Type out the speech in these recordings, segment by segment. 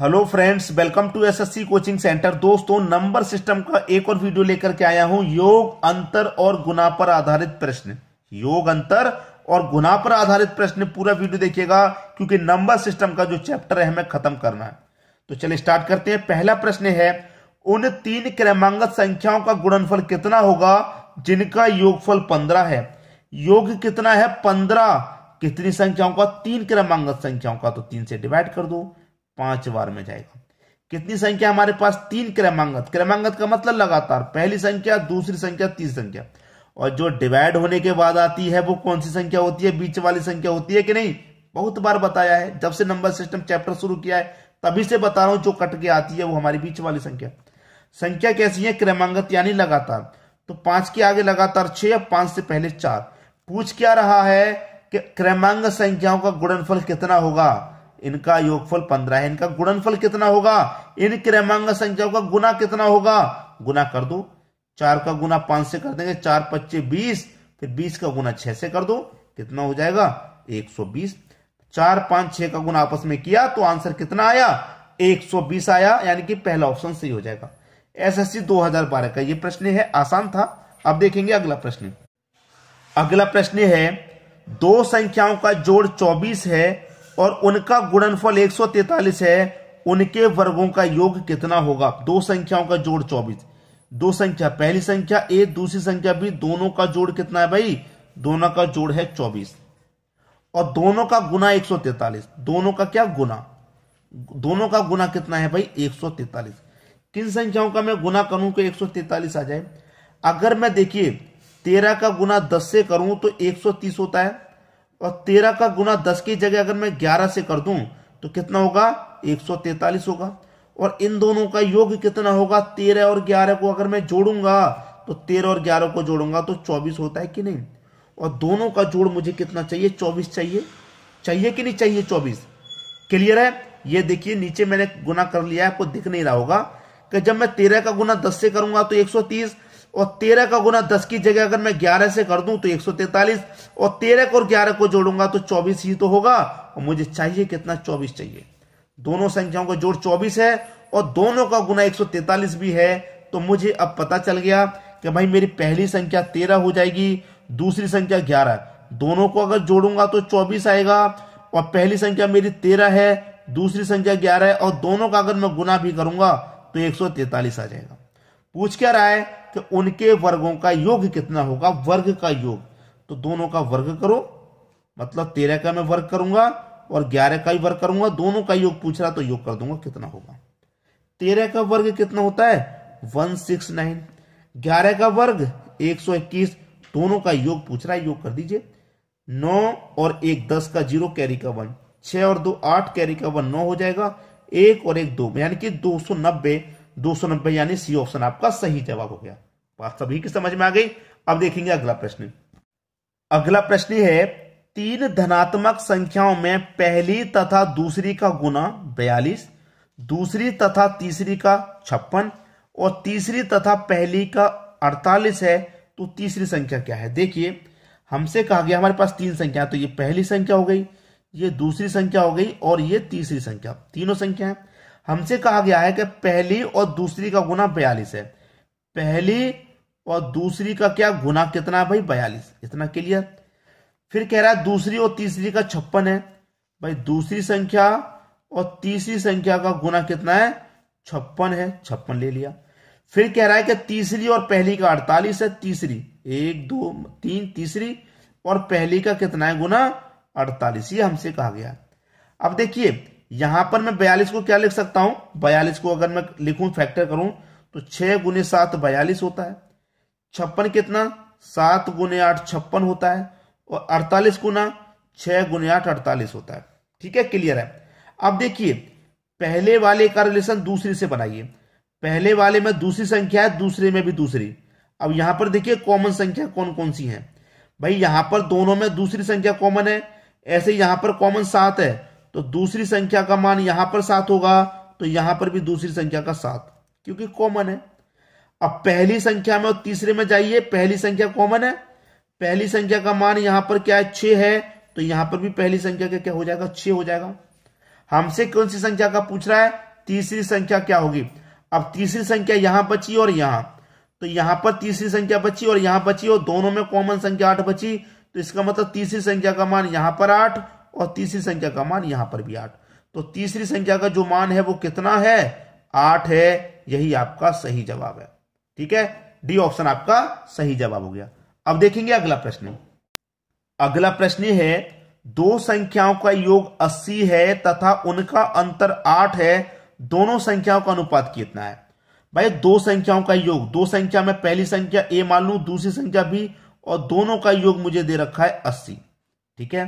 hello friends welcome to SSC coaching centre दोस्तों number system का एक और वीडियो लेकर के आया हूं योग अंतर और गुना पर आधारित प्रश्न योग अंतर और गुना पर आधारित प्रश्न पूरा वीडियो देखिएगा क्योंकि नंबर सिस्टम का जो चैप्टर है हमें खत्म करना है तो चलिए स्टार्ट करते हैं पहला प्रश्न है उन तीन क्रमांगत संख्याओं का गुणनफल कितना होगा जिनका योगफल पंद्रह है योग कितना है पंद्रह कितनी संख्याओं का तीन क्रमांगत संख्याओं का तो तीन से डिवाइड कर दो पांच बार में जाएगा कितनी संख्या हमारे पास तीन क्रमांगत क्रमांगत का मतलब लगातार पहली संख्या दूसरी संख्या तीसरी संख्या और जो डिवाइड होने के बाद आती है वो कौन सी संख्या होती है बीच वाली संख्या होती है कि नहीं बहुत बार बताया है जब से नंबर सिस्टम चैप्टर शुरू किया है तभी से बता रहा हूं जो कट के आती है वो हमारी बीच वाली संख्या संख्या कैसी है क्रमांगत यानी लगातार तो पांच के आगे लगातार छह या पांच से पहले चार पूछ क्या रहा है कि क्रमांक संख्याओं का गुणनफल कितना होगा इनका योगफल पंद्रह है इनका गुणनफल कितना होगा इन क्रमांक संख्याओं का गुना कितना होगा गुना कर दो चार का गुना पांच से कर देंगे चार पच्चे बीस फिर बीस का गुना छह से कर दो कितना हो जाएगा एक सौ बीस चार पांच छह का गुना आपस में किया तो आंसर कितना आया एक सौ बीस आया यानी कि पहला ऑप्शन सही हो जाएगा एस एस सी दो हजार बारह का ये प्रश्न है आसान था अब देखेंगे अगला प्रश्न अगला प्रश्न है दो संख्याओं का जोड़ चौबीस है और उनका गुणनफल 143 है उनके वर्गों का योग कितना होगा दो संख्याओं का जोड़ चौबीस दो संख्या पहली संख्या ए दूसरी संख्या बी दोनों का जोड़ कितना है भाई दोनों का जोड़ है चौबीस और दोनों का गुना एक दोनों का क्या गुना दोनों का गुना कितना है भाई एक किन संख्याओं का मैं गुना करूं तो एक आ जाए अगर मैं देखिए तेरह का गुना दस से करूं तो 130 होता है और तेरह का गुना दस की जगह अगर मैं ग्यारह से कर दूं तो कितना होगा एक सौ तैतालीस होगा और इन दोनों का योग कितना होगा तेरह और ग्यारह को अगर मैं जोड़ूंगा तो तेरह और ग्यारह को जोड़ूंगा तो चौबीस होता है कि नहीं और दोनों का जोड़ मुझे कितना चाहिए चौबीस चाहिए चाहिए कि नहीं चाहिए चौबीस क्लियर है ये देखिए नीचे मैंने गुना कर लिया है आपको दिख नहीं रहा होगा कि जब मैं तेरह का गुना दस से करूंगा तो एक सौ तीस और तेरह का गुना दस की जगह अगर मैं ग्यारह से कर दूं तो एक सौ तैतालीस और तेरह को और ग्यारह को जोड़ूंगा तो चौबीस ही तो होगा और मुझे चाहिए कितना चौबीस चाहिए दोनों संख्याओं का जोड़ चौबीस है और दोनों का गुना एक सौ तैतालीस भी है तो मुझे अब पता चल गया कि भाई मेरी पहली संख्या तेरह हो जाएगी दूसरी संख्या ग्यारह दोनों को अगर जोड़ूंगा तो चौबीस आएगा और पहली संख्या मेरी तेरह है दूसरी संख्या ग्यारह है और दोनों का अगर मैं गुना भी करूंगा तो एक आ जाएगा पूछ क्या रहा है कि उनके वर्गों का योग कितना होगा वर्ग का योग तो दोनों का वर्ग करो मतलब तेरह का मैं वर्ग करूंगा और ग्यारह का ही वर्ग करूंगा दोनों का योग पूछ रहा तो योग कर दूंगा कितना होगा तेरह का वर्ग कितना होता है वन सिक्स नाइन ग्यारह का वर्ग एक सौ इक्कीस दोनों का योग पूछ रहा है योग कर दीजिए नौ और एक दस का जीरो कैरी का वन छह और दो आठ कैरी का वन नौ हो जाएगा एक और एक दो यानी कि दो सौ नब्बे दो सौ नब्बे यानी सी ऑप्शन आपका सही जवाब हो गया बात सभी की समझ में आ गई अब देखेंगे अगला प्रश्न अगला प्रश्न है तीन धनात्मक संख्याओं में पहली तथा दूसरी का गुना बयालीस दूसरी तथा तीसरी का छप्पन और तीसरी तथा पहली का अड़तालीस है तो तीसरी संख्या क्या है देखिए हमसे कहा गया हमारे पास तीन संख्या तो ये पहली संख्या हो गई ये दूसरी संख्या हो गई और ये तीसरी संख्या तीनों संख्या है हमसे कहा गया है कि पहली और दूसरी का गुना बयालीस है पहली और दूसरी का क्या गुना कितना है भाई बयालीस इतना क्लियर फिर कह रहा है दूसरी और तीसरी का छप्पन है भाई दूसरी संख्या और तीसरी संख्या का गुना कितना है छप्पन है छप्पन ले लिया फिर कह रहा है कि तीसरी और पहली का अड़तालीस है तीसरी एक दो तीन तीसरी और पहली का कितना है गुना अड़तालीस ये हमसे कहा गया अब देखिए यहां पर मैं बयालीस को क्या लिख सकता हूं बयालीस को अगर मैं लिखूं फैक्टर करूं तो छह गुने सात बयालीस होता है छप्पन कितना सात गुने आठ छप्पन होता है और अड़तालीस गुना छह गुने आठ अड़तालीस होता है ठीक है क्लियर है अब देखिए पहले वाले का रिलेशन दूसरी से बनाइए पहले वाले में दूसरी संख्या है दूसरे में भी दूसरी अब यहां पर देखिए कॉमन संख्या कौन कौन सी है भाई यहां पर दोनों में दूसरी संख्या कॉमन है ऐसे यहां पर कॉमन सात है तो दूसरी संख्या का मान यहां पर सात होगा तो यहां पर भी दूसरी संख्या का सात क्योंकि कॉमन है अब पहली संख्या में और तीसरे में जाइए पहली संख्या कॉमन है पहली संख्या का मान यहां पर क्या है छ है तो यहां पर भी पहली संख्या का क्या हो जाएगा छ हो जाएगा हमसे कौन सी संख्या का पूछ रहा है तीसरी संख्या क्या होगी अब तीसरी संख्या यहां बची और यहां तो यहां पर तीसरी संख्या बची और यहां बची और दोनों में कॉमन संख्या आठ बची तो इसका मतलब तीसरी संख्या का मान यहां पर आठ और तीसरी संख्या का मान यहां पर भी आठ तो तीसरी संख्या का जो मान है वो कितना है आठ है यही आपका सही जवाब है ठीक है डी ऑप्शन आपका सही जवाब हो गया अब देखेंगे अगला प्रश्न अगला प्रश्न है दो संख्याओं का योग अस्सी है तथा उनका अंतर आठ है दोनों संख्याओं का अनुपात कितना है भाई दो संख्याओं का योग दो संख्या में पहली संख्या ए मान लू दूसरी संख्या बी और दोनों का योग मुझे दे रखा है अस्सी ठीक है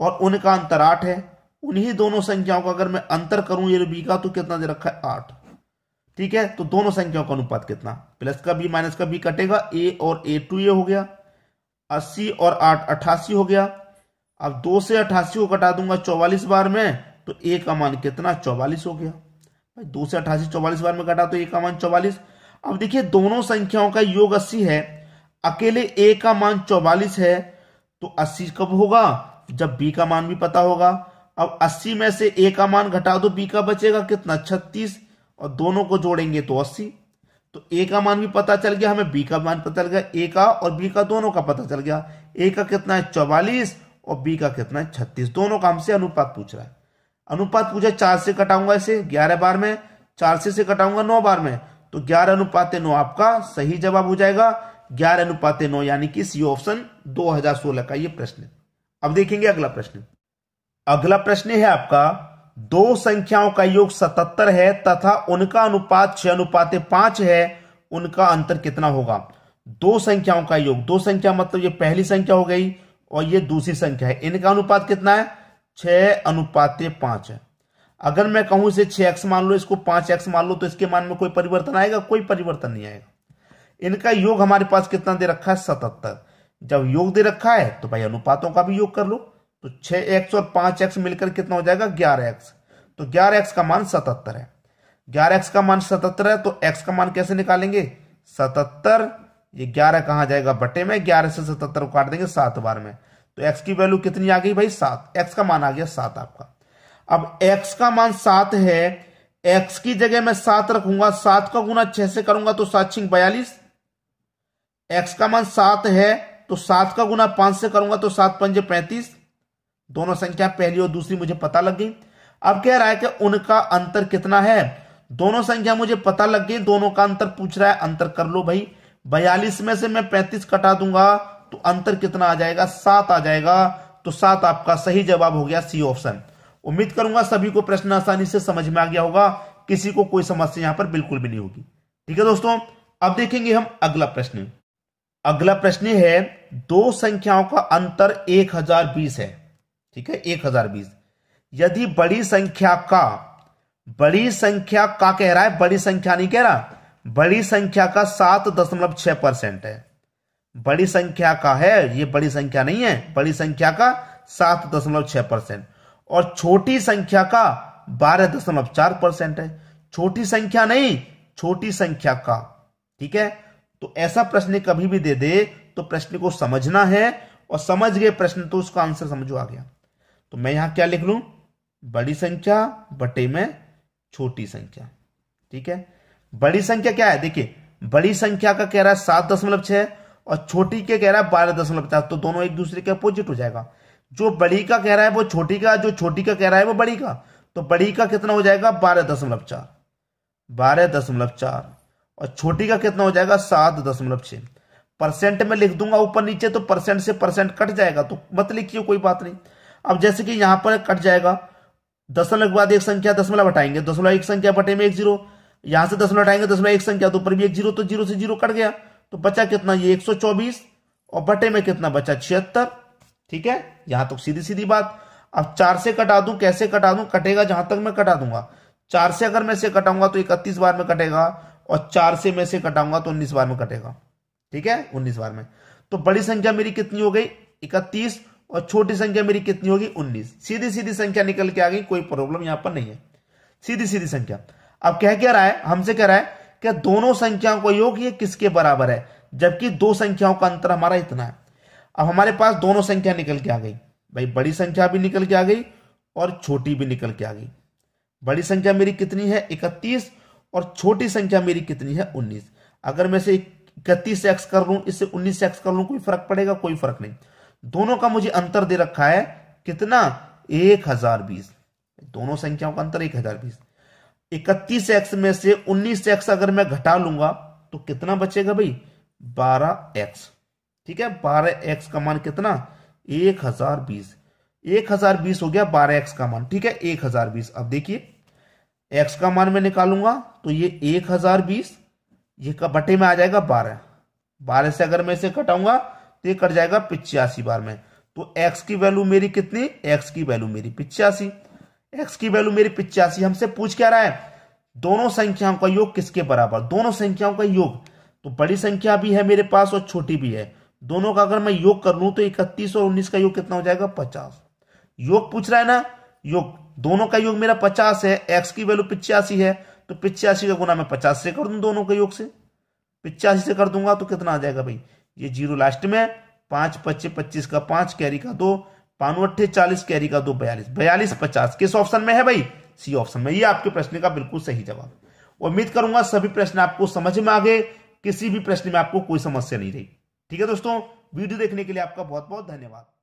और उनका अंतर आठ है उन्हीं दोनों संख्याओं का अगर मैं अंतर करूं ये बी का तो कितना दे रखा है आठ ठीक है तो दोनों संख्याओं का अनुपात कितना प्लस का बी माइनस का बी कटेगा ए और ए टू ये हो गया अस्सी और आठ अट्ठासी हो गया अब दो से अट्ठासी को कटा दूंगा चौवालीस बार में तो ए का मान कितना चौवालीस हो गया भाई दो से अट्ठासी चौवालीस बार में कटा तो ए का मान चौवालीस अब देखिए दोनों संख्याओं का योग अस्सी है अकेले ए का मान चौवालीस है तो अस्सी कब होगा जब बी का मान भी पता होगा अब 80 में से ए का मान घटा दो बी का बचेगा कितना 36 और दोनों को जोड़ेंगे तो 80 तो ए का मान भी पता चल गया हमें बी का मान पता चल गया ए का और बी का दोनों का पता चल गया ए का कितना है चौवालीस और बी का कितना है छत्तीस दोनों का हमसे अनुपात पूछ रहा है अनुपात पूछा चार से कटाऊंगा इसे ग्यारह बार में चार से कटाऊंगा नौ बार में तो ग्यारह अनुपात नौ आपका सही जवाब हो जाएगा ग्यारह अनुपात नौ यानी कि सी ऑप्शन 2016 का ये प्रश्न है अब देखेंगे अगला प्रश्न अगला प्रश्न है आपका दो संख्याओं का योग सतहत्तर है तथा उनका अनुपात छह अनुपात पांच है उनका अंतर कितना होगा दो संख्याओं का योग दो संख्या मतलब ये पहली संख्या हो गई और ये दूसरी संख्या है इनका अनुपात कितना है छह अनुपात पांच है अगर मैं कहूं इसे छह एक्स मान लो इसको पांच एक्स मान लो तो इसके मान में कोई परिवर्तन आएगा कोई परिवर्तन नहीं आएगा इनका योग हमारे पास कितना दे रखा है सतहत्तर जब योग दे रखा है तो भाई अनुपातों का भी योग कर लो तो छह एक्स और पांच एक्स मिलकर कितना हो जाएगा ग्यारह एक्स तो ग्यारह एक्स का मान सतहत्तर है ग्यारह एक्स का मान सतहत्तर है तो एक्स का मान कैसे निकालेंगे सतहत्तर ये ग्यारह कहाँ जाएगा बटे में ग्यारह से सतहत्तर को काट देंगे सात बार में तो एक्स की वैल्यू कितनी आ गई भाई सात एक्स का मान आ गया सात आपका अब एक्स का मान सात है एक्स की जगह मैं सात रखूंगा सात का गुना छह से करूंगा तो सात छिंग बयालीस एक्स का मान सात है तो सात का गुना पांच से करूंगा तो सात पंजे पैंतीस दोनों संख्या पहली और दूसरी मुझे पता लग गई अब कह रहा है कि उनका अंतर कितना है दोनों संख्या मुझे पता लग गई दोनों का अंतर पूछ रहा है अंतर कर लो भाई बयालीस में से मैं पैंतीस कटा दूंगा तो अंतर कितना आ जाएगा सात आ जाएगा तो सात आपका सही जवाब हो गया सी ऑप्शन उम्मीद करूंगा सभी को प्रश्न आसानी से समझ में आ गया होगा किसी को कोई समस्या यहां पर बिल्कुल भी नहीं होगी ठीक है दोस्तों अब देखेंगे हम अगला प्रश्न अगला प्रश्न है दो संख्याओं का अंतर 1020 है ठीक है 1020 यदि बड़ी संख्या का बड़ी संख्या का कह रहा है बड़ी संख्या नहीं कह रहा बड़ी संख्या का सात दशमलव छह परसेंट है बड़ी संख्या का है ये बड़ी संख्या नहीं है बड़ी संख्या का सात दशमलव छह परसेंट और छोटी संख्या का बारह दशमलव चार परसेंट है छोटी संख्या नहीं छोटी संख्या का ठीक है तो ऐसा प्रश्न कभी भी दे दे तो प्रश्न को समझना है और समझ गए प्रश्न तो उसका आंसर समझो आ गया तो मैं यहां क्या लिख लू बड़ी संख्या बटे में छोटी संख्या ठीक है बड़ी संख्या क्या है देखिए बड़ी संख्या का कह रहा है सात दशमलव छह और छोटी के कह रहा है बारह दशमलव पचास तो दोनों एक दूसरे के अपोजिट हो जाएगा जो बड़ी का कह रहा है वो छोटी का जो छोटी का कह रहा है वो बड़ी का तो बड़ी का कितना हो जाएगा बारह दशमलव चार बारह दशमलव चार और छोटी का कितना हो जाएगा सात दशमलव छह परसेंट में लिख दूंगा ऊपर नीचे तो परसेंट से परसेंट कट जाएगा तो मत लिखिए कोई बात नहीं अब जैसे कि यहां पर कट जाएगा दशमलव के बाद एक संख्या दशमलव हटाएंगे दशमलव एक संख्या बटे में एक जीरो यहां से दशमलव हटाएंगे दशमलव एक संख्या तो ऊपर भी एक जीरो तो जीरो से जीरो कट गया तो बचा कितना ये एक सौ चौबीस और बटे में कितना बचा छिहत्तर ठीक है यहां तक सीधी सीधी बात अब चार से कटा दूं कैसे कटा दूं कटेगा जहां तक मैं कटा दूंगा चार से अगर मैं इसे कटाऊंगा तो इकतीस बार में कटेगा और चार से मैं से कटाऊंगा तो उन्नीस बार में कटेगा ठीक है उन्नीस बार में तो बड़ी संख्या मेरी कितनी हो गई इकतीस और छोटी संख्या मेरी कितनी होगी उन्नीस सीधी सीधी संख्या निकल के आ गई कोई प्रॉब्लम यहां पर नहीं है सीधी सीधी संख्या अब कह क्या रहा है हमसे कह रहा है कि दोनों संख्याओं का योग ये किसके बराबर है जबकि दो संख्याओं का अंतर हमारा इतना है अब हमारे पास दोनों संख्या निकल के आ गई भाई बड़ी संख्या भी निकल के आ गई और छोटी भी निकल के आ गई बड़ी संख्या मेरी कितनी है इकतीस और छोटी संख्या मेरी कितनी है उन्नीस अगर मैं से इकतीस से एक्स कर लू इससे उन्नीस से एक्स कर लू कोई फर्क पड़ेगा कोई फर्क नहीं दोनों का मुझे अंतर दे रखा है कितना एक हजार बीस दोनों संख्याओं का अंतर एक हजार बीस इकतीस एक्स में से उन्नीस एक्स अगर मैं घटा लूंगा तो कितना बचेगा भाई बारह एक्स ठीक है बारह एक्स का मान कितना एक हजार बीस एक हजार बीस हो गया बारह एक्स का मान ठीक है एक हजार बीस अब देखिए एक्स का मान मैं निकालूंगा तो ये एक हजार बीस ये बटे में आ जाएगा बारह बारह से अगर मैं इसे कटाऊंगा तो ये कट जाएगा पिचासी बार में तो एक्स की वैल्यू मेरी कितनी एक्स की वैल्यू मेरी पिचासी एक्स की वैल्यू मेरी पिचासी हमसे पूछ क्या रहा है दोनों संख्याओं का योग किसके बराबर दोनों संख्याओं का योग तो बड़ी संख्या भी है मेरे पास और छोटी भी है दोनों का अगर मैं योग कर लू तो इकतीस और उन्नीस का योग कितना हो जाएगा पचास योग पूछ रहा है ना योग दोनों का योग मेरा पचास है एक्स की वैल्यू पिचासी है तो पिचासी का गुना मैं पचास से कर दूं दोनों के योग से पिचासी से कर दूंगा तो कितना आ जाएगा भाई ये जीरो लास्ट में पांच पच्चीस पच्चीस का पांच कैरी का दो पानवे चालीस कैरी का दो बयालीस बयालीस पचास किस ऑप्शन में है भाई सी ऑप्शन में ये आपके प्रश्न का बिल्कुल सही जवाब उम्मीद करूंगा सभी प्रश्न आपको समझ में आ गए किसी भी प्रश्न में आपको कोई समस्या नहीं रही ठीक है दोस्तों वीडियो देखने के लिए आपका बहुत बहुत धन्यवाद